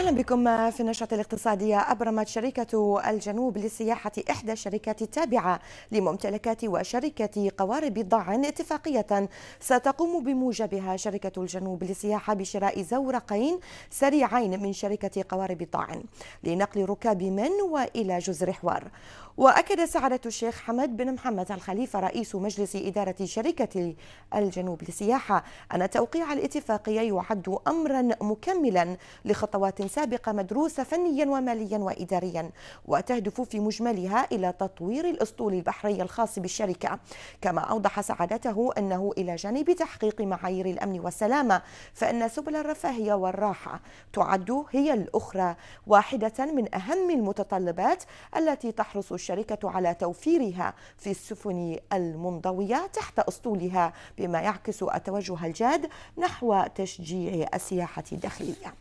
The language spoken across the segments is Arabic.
أهلا بكم في النشرة الاقتصادية أبرمت شركة الجنوب للسياحة إحدى الشركات التابعة لممتلكات وشركة قوارب الضعن اتفاقية ستقوم بموجبها شركة الجنوب للسياحة بشراء زورقين سريعين من شركة قوارب الضعن لنقل ركاب من وإلى جزر حوار وأكد سعادة الشيخ حمد بن محمد الخليفة رئيس مجلس إدارة شركة الجنوب للسياحة أن توقيع الاتفاقية يعد أمرا مكملا لخطوات سابقة مدروسة فنيا وماليا وإداريا وتهدف في مجملها إلى تطوير الأسطول البحري الخاص بالشركة كما أوضح سعادته أنه إلى جانب تحقيق معايير الأمن والسلامة فإن سبل الرفاهية والراحة تعد هي الأخرى واحدة من أهم المتطلبات التي تحرص الشركة على توفيرها في السفن المنضوية تحت أسطولها بما يعكس التوجه الجاد نحو تشجيع السياحة الداخلية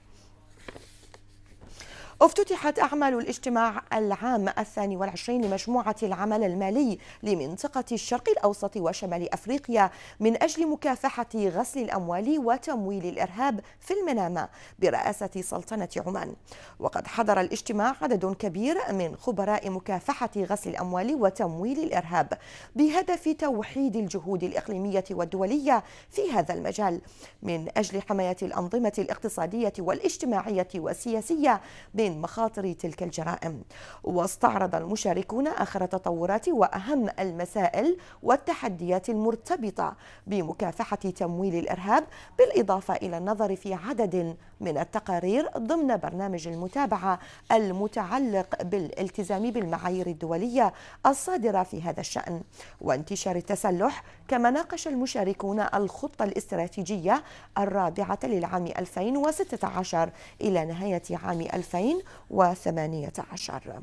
افتتحت أعمال الاجتماع العام الثاني والعشرين لمجموعة العمل المالي لمنطقة الشرق الأوسط وشمال أفريقيا من أجل مكافحة غسل الأموال وتمويل الإرهاب في المنامة برئاسة سلطنة عمان وقد حضر الاجتماع عدد كبير من خبراء مكافحة غسل الأموال وتمويل الإرهاب بهدف توحيد الجهود الإقليمية والدولية في هذا المجال من أجل حماية الأنظمة الاقتصادية والاجتماعية والسياسية من من مخاطر تلك الجرائم واستعرض المشاركون آخر تطورات وأهم المسائل والتحديات المرتبطة بمكافحة تمويل الإرهاب بالإضافة إلى النظر في عدد من التقارير ضمن برنامج المتابعة المتعلق بالالتزام بالمعايير الدولية الصادرة في هذا الشأن وانتشار التسلح كما ناقش المشاركون الخطة الاستراتيجية الرابعة للعام 2016 إلى نهاية عام 2000 وثمانية عشر